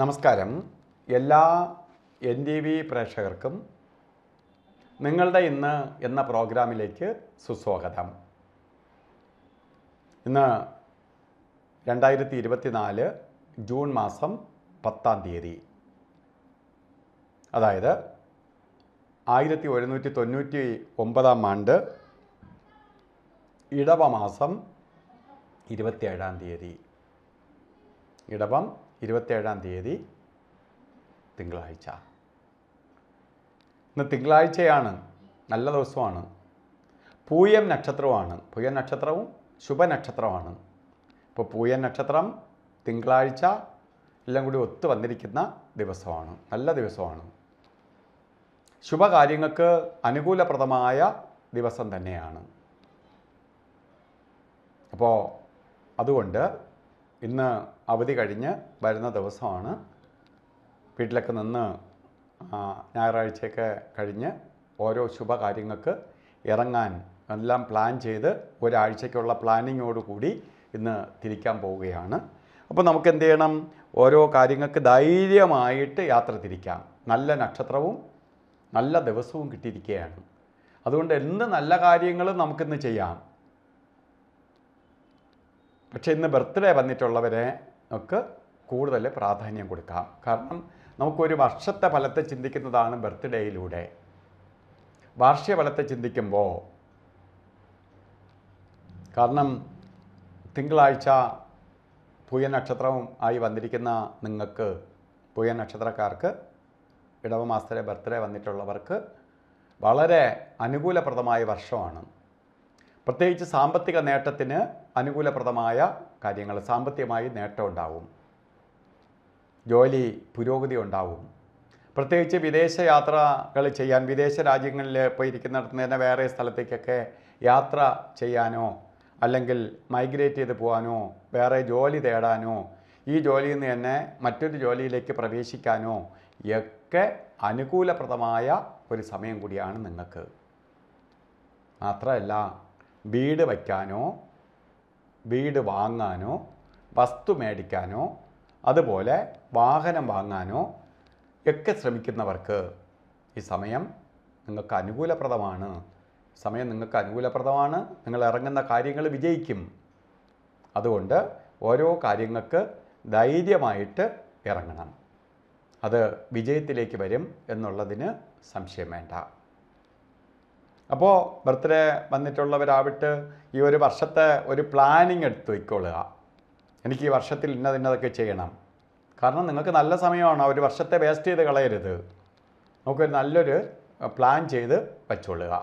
നമസ്കാരം എല്ലാ N T V പ്രേക്ഷകർക്കും നിങ്ങളുടെ ഇന്ന് എന്ന പ്രോഗ്രാമിലേക്ക് സുസ്വാഗതം ഇന്ന് രണ്ടായിരത്തി ഇരുപത്തിനാല് ജൂൺ മാസം പത്താം തീയതി അതായത് ആയിരത്തി ഒരുന്നൂറ്റി തൊണ്ണൂറ്റി ഒമ്പതാം ആണ്ട് ഇടവമാസം ഇരുപത്തിയേഴാം തീയതി ഇടവം ഇരുപത്തേഴാം തീയതി തിങ്കളാഴ്ച ഇന്ന് തിങ്കളാഴ്ചയാണ് നല്ല ദിവസമാണ് പൂയം നക്ഷത്രമാണ് പൂയം നക്ഷത്രവും ശുഭനക്ഷത്രമാണ് ഇപ്പോൾ പൂയം നക്ഷത്രം തിങ്കളാഴ്ച എല്ലാം കൂടി ഒത്തു വന്നിരിക്കുന്ന ദിവസമാണ് നല്ല ദിവസമാണ് ശുഭകാര്യങ്ങൾക്ക് അനുകൂലപ്രദമായ ദിവസം തന്നെയാണ് അപ്പോൾ അതുകൊണ്ട് ഇന്ന് അവധി കഴിഞ്ഞ് വരുന്ന ദിവസമാണ് വീട്ടിലൊക്കെ നിന്ന് ഞായറാഴ്ചയൊക്കെ കഴിഞ്ഞ് ഓരോ ശുഭകാര്യങ്ങൾക്ക് ഇറങ്ങാൻ എല്ലാം പ്ലാൻ ചെയ്ത് ഒരാഴ്ചയ്ക്കുള്ള പ്ലാനിങ്ങോടുകൂടി ഇന്ന് തിരിക്കാൻ പോവുകയാണ് അപ്പോൾ നമുക്ക് എന്ത് ചെയ്യണം ഓരോ കാര്യങ്ങൾക്ക് ധൈര്യമായിട്ട് യാത്ര തിരിക്കാം നല്ല നക്ഷത്രവും നല്ല ദിവസവും കിട്ടിയിരിക്കുകയാണ് അതുകൊണ്ട് എന്ത് നല്ല കാര്യങ്ങളും നമുക്കിന്ന് ചെയ്യാം പക്ഷേ ഇന്ന് ബർത്ത്ഡേ വന്നിട്ടുള്ളവരെ നമുക്ക് കൂടുതൽ പ്രാധാന്യം കൊടുക്കാം കാരണം നമുക്കൊരു വർഷത്തെ ഫലത്തെ ചിന്തിക്കുന്നതാണ് ബർത്ത്ഡേയിലൂടെ ഫലത്തെ ചിന്തിക്കുമ്പോൾ കാരണം തിങ്കളാഴ്ച പൂയ നക്ഷത്രവും ആയി വന്നിരിക്കുന്ന നിങ്ങൾക്ക് പൂയ നക്ഷത്രക്കാർക്ക് ഇടവമാസത്തിലെ ബർത്ത്ഡേ വന്നിട്ടുള്ളവർക്ക് വളരെ അനുകൂലപ്രദമായ വർഷമാണ് പ്രത്യേകിച്ച് സാമ്പത്തിക നേട്ടത്തിന് അനുകൂലപ്രദമായ കാര്യങ്ങൾ സാമ്പത്തികമായി നേട്ടം ഉണ്ടാവും ജോലി പുരോഗതി ഉണ്ടാവും പ്രത്യേകിച്ച് വിദേശ യാത്രകൾ ചെയ്യാൻ വിദേശ രാജ്യങ്ങളിൽ പോയിരിക്കുന്ന ഇരിക്കുന്നിടത്ത് തന്നെ വേറെ സ്ഥലത്തേക്കൊക്കെ യാത്ര ചെയ്യാനോ അല്ലെങ്കിൽ മൈഗ്രേറ്റ് ചെയ്ത് പോകാനോ വേറെ ജോലി തേടാനോ ഈ ജോലിയിൽ നിന്ന് തന്നെ മറ്റൊരു ജോലിയിലേക്ക് പ്രവേശിക്കാനോ ഒക്കെ അനുകൂലപ്രദമായ ഒരു സമയം കൂടിയാണ് നിങ്ങൾക്ക് മാത്രമല്ല വീട് വയ്ക്കാനോ വീട് വാങ്ങാനോ വസ്തു മേടിക്കാനോ അതുപോലെ വാഹനം വാങ്ങാനോ ഒക്കെ ശ്രമിക്കുന്നവർക്ക് ഈ സമയം നിങ്ങൾക്ക് അനുകൂലപ്രദമാണ് സമയം നിങ്ങൾക്ക് അനുകൂലപ്രദമാണ് നിങ്ങൾ ഇറങ്ങുന്ന കാര്യങ്ങൾ വിജയിക്കും അതുകൊണ്ട് ഓരോ കാര്യങ്ങൾക്ക് ധൈര്യമായിട്ട് ഇറങ്ങണം അത് വിജയത്തിലേക്ക് വരും എന്നുള്ളതിന് സംശയം വേണ്ട അപ്പോൾ ബർത്ത്ഡേ വന്നിട്ടുള്ളവരാവിട്ട് ഈ ഒരു വർഷത്തെ ഒരു പ്ലാനിങ് എടുത്ത് വയ്ക്കൊള്ളുക എനിക്ക് ഈ വർഷത്തിൽ ഇന്നത് ഇന്നതൊക്കെ ചെയ്യണം കാരണം നിങ്ങൾക്ക് നല്ല സമയമാണ് ഒരു വർഷത്തെ വേസ്റ്റ് ചെയ്ത് കളയരുത് നമുക്കൊരു നല്ലൊരു പ്ലാൻ ചെയ്ത് വെച്ചോളുക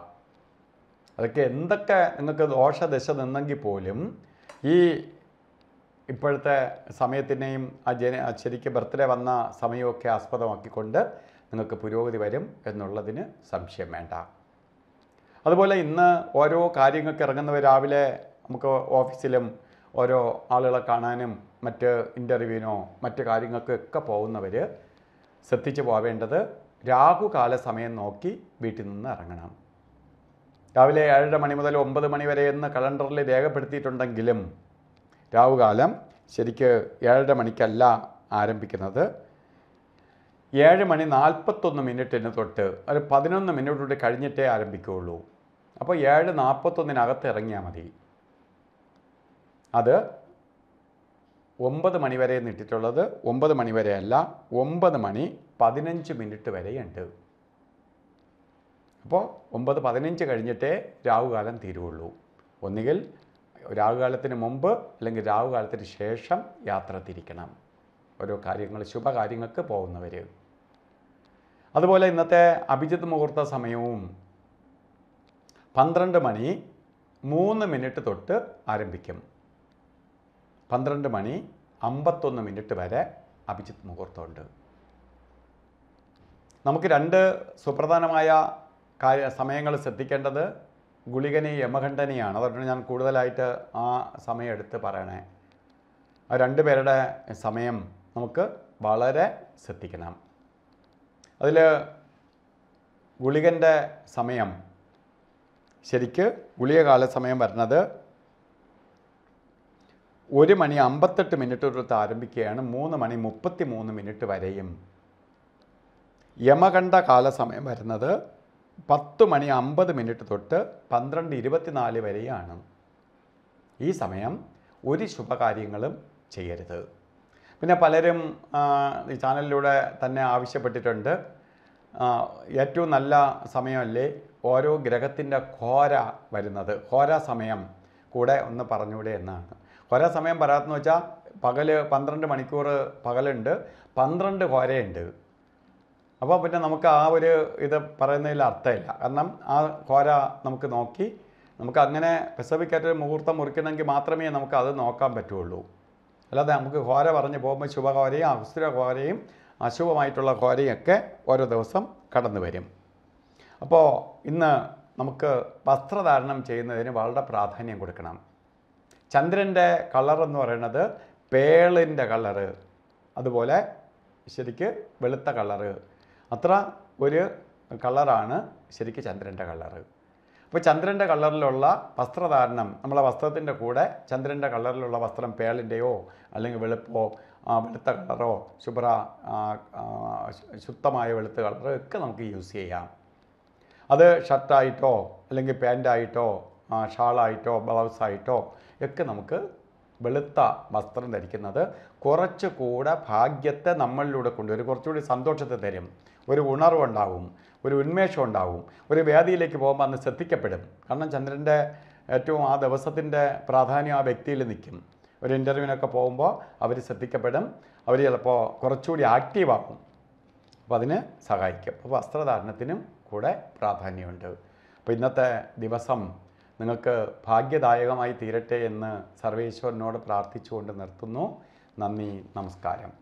അതൊക്കെ എന്തൊക്കെ നിങ്ങൾക്ക് ദോഷദശ നിന്നെങ്കിൽ പോലും ഈ ഇപ്പോഴത്തെ സമയത്തിനെയും ആ ജന ശരിക്കും ബർത്ത്ഡേ വന്ന സമയമൊക്കെ ആസ്പദമാക്കിക്കൊണ്ട് നിങ്ങൾക്ക് പുരോഗതി വരും എന്നുള്ളതിന് സംശയം വേണ്ട അതുപോലെ ഇന്ന് ഓരോ കാര്യങ്ങൾക്ക് ഇറങ്ങുന്നവർ രാവിലെ നമുക്ക് ഓഫീസിലും ഓരോ ആളുകളെ കാണാനും മറ്റ് ഇൻ്റർവ്യൂവിനോ മറ്റ് കാര്യങ്ങൾക്കൊക്കെ പോകുന്നവർ ശ്രദ്ധിച്ചു പോവേണ്ടത് രാഹുകാല സമയം നോക്കി വീട്ടിൽ നിന്ന് ഇറങ്ങണം രാവിലെ ഏഴര മണി മുതൽ ഒമ്പത് മണി വരെ എന്ന് കലണ്ടറിൽ രേഖപ്പെടുത്തിയിട്ടുണ്ടെങ്കിലും രാഹുകാലം ശരിക്ക് ഏഴര മണിക്കല്ല ആരംഭിക്കുന്നത് ഏഴ് മണി നാൽപ്പത്തൊന്ന് മിനിറ്റിന് തൊട്ട് ഒരു പതിനൊന്ന് മിനിറ്റ് കഴിഞ്ഞിട്ടേ ആരംഭിക്കുകയുള്ളൂ അപ്പോൾ ഏഴ് നാൽപ്പത്തൊന്നിനകത്ത് ഇറങ്ങിയാൽ മതി അത് ഒമ്പത് മണി വരെ നിട്ടിട്ടുള്ളത് ഒമ്പത് മണി വരെ അല്ല ഒമ്പത് മണി പതിനഞ്ച് മിനിറ്റ് വരെയുണ്ട് അപ്പോൾ ഒമ്പത് പതിനഞ്ച് കഴിഞ്ഞിട്ടേ രാഹുകാലം തീരുള്ളൂ ഒന്നുകിൽ രാഹുകാലത്തിന് മുമ്പ് അല്ലെങ്കിൽ രാഹുകാലത്തിന് ശേഷം യാത്ര തിരിക്കണം ഓരോ കാര്യങ്ങൾ ശുഭകാര്യങ്ങൾക്ക് പോകുന്നവർ അതുപോലെ ഇന്നത്തെ അഭിജിത് മുഹൂർത്ത സമയവും പന്ത്രണ്ട് മണി മൂന്ന് മിനിറ്റ് തൊട്ട് ആരംഭിക്കും പന്ത്രണ്ട് മണി അമ്പത്തൊന്ന് മിനിറ്റ് വരെ അഭിജിത്ത് മുഹൂർത്തമുണ്ട് നമുക്ക് രണ്ട് സുപ്രധാനമായ കാര്യ സമയങ്ങൾ ശ്രദ്ധിക്കേണ്ടത് ഗുളികനി യമഖണ്ഡനിയാണ് അതുകൊണ്ട് ഞാൻ കൂടുതലായിട്ട് ആ സമയം എടുത്ത് പറയണേ ആ രണ്ട് പേരുടെ സമയം നമുക്ക് വളരെ ശ്രദ്ധിക്കണം അതിൽ ഗുളികൻ്റെ സമയം ശരിക്ക് ഗുളികകാല സമയം വരുന്നത് ഒരു മണി അമ്പത്തെട്ട് മിനിറ്റ് തൊട്ട് ആരംഭിക്കുകയാണ് മൂന്ന് മണി മുപ്പത്തി മൂന്ന് മിനിറ്റ് വരെയും യമകണ്ഠ കാല സമയം വരുന്നത് പത്ത് മണി അമ്പത് മിനിറ്റ് തൊട്ട് പന്ത്രണ്ട് ഇരുപത്തിനാല് വരെയാണ് ഈ സമയം ഒരു ശുഭകാര്യങ്ങളും ചെയ്യരുത് പിന്നെ പലരും ഈ ചാനലിലൂടെ തന്നെ ആവശ്യപ്പെട്ടിട്ടുണ്ട് ഏറ്റവും നല്ല സമയമല്ലേ ഓരോ ഗ്രഹത്തിൻ്റെ ഘോര വരുന്നത് ഘോര സമയം കൂടെ ഒന്ന് പറഞ്ഞുകൂടെ എന്നാണ് ഘോര സമയം പറയാത്തെന്ന് വെച്ചാൽ പകൽ പന്ത്രണ്ട് മണിക്കൂർ പകലുണ്ട് പന്ത്രണ്ട് ഘോരയുണ്ട് അപ്പോൾ പിന്നെ നമുക്ക് ആ ഒരു ഇത് പറയുന്നതിൽ അർത്ഥമില്ല കാരണം ആ ഘോര നമുക്ക് നോക്കി നമുക്ക് അങ്ങനെ പെസഫിക്കായിട്ടൊരു മുഹൂർത്തം മുറിക്കണമെങ്കിൽ മാത്രമേ നമുക്ക് അത് നോക്കാൻ പറ്റുള്ളൂ അല്ലാതെ നമുക്ക് ഘോര പറഞ്ഞ് പോകുമ്പോൾ ശുഭഘോരയും ഘോരയും അശുഭമായിട്ടുള്ള ഘോരയൊക്കെ ഓരോ ദിവസം കടന്നു വരും അപ്പോൾ ഇന്ന് നമുക്ക് വസ്ത്രധാരണം ചെയ്യുന്നതിന് വളരെ പ്രാധാന്യം കൊടുക്കണം ചന്ദ്രൻ്റെ കളർ എന്ന് പറയുന്നത് പേളിൻ്റെ കളറ് അതുപോലെ ശരിക്ക് വെളുത്ത കളറ് അത്ര ഒരു കളറാണ് ശരിക്ക് ചന്ദ്രൻ്റെ കളറ് അപ്പോൾ ചന്ദ്രൻ്റെ കളറിലുള്ള വസ്ത്രധാരണം നമ്മളെ വസ്ത്രത്തിൻ്റെ കൂടെ ചന്ദ്രൻ്റെ കളറിലുള്ള വസ്ത്രം പേളിൻ്റെയോ അല്ലെങ്കിൽ വെളുപ്പോ വെളുത്ത കളറോ ശുഭ്ര ശുദ്ധമായ വെളുത്ത കളറോ ഒക്കെ നമുക്ക് യൂസ് ചെയ്യാം അത് ഷർട്ടായിട്ടോ അല്ലെങ്കിൽ പാൻറ്റായിട്ടോ ഷാളായിട്ടോ ബ്ലൗസായിട്ടോ ഒക്കെ നമുക്ക് വെളുത്ത വസ്ത്രം ധരിക്കുന്നത് കുറച്ചുകൂടെ ഭാഗ്യത്തെ നമ്മളിലൂടെ കൊണ്ടുവരും കുറച്ചുകൂടി സന്തോഷത്തെ തരും ഒരു ഉണർവുണ്ടാവും ഒരു ഉന്മേഷം ഉണ്ടാവും ഒരു വേദിയിലേക്ക് പോകുമ്പോൾ അന്ന് ശ്രദ്ധിക്കപ്പെടും കാരണം ചന്ദ്രൻ്റെ ഏറ്റവും ആ ദിവസത്തിൻ്റെ പ്രാധാന്യം ആ വ്യക്തിയിൽ നിൽക്കും ഒരു ഇൻ്റർവ്യൂവിനൊക്കെ പോകുമ്പോൾ അവർ ശ്രദ്ധിക്കപ്പെടും അവർ ചിലപ്പോൾ കുറച്ചുകൂടി ആക്റ്റീവാക്കും അപ്പോൾ അതിന് സഹായിക്കും അപ്പോൾ വസ്ത്രധാരണത്തിനും കൂടെ പ്രാധാന്യമുണ്ട് അപ്പോൾ ഇന്നത്തെ ദിവസം നിങ്ങൾക്ക് ഭാഗ്യദായകമായി തീരട്ടെ എന്ന് സർവേശ്വരനോട് പ്രാർത്ഥിച്ചുകൊണ്ട് നിർത്തുന്നു നന്ദി നമസ്കാരം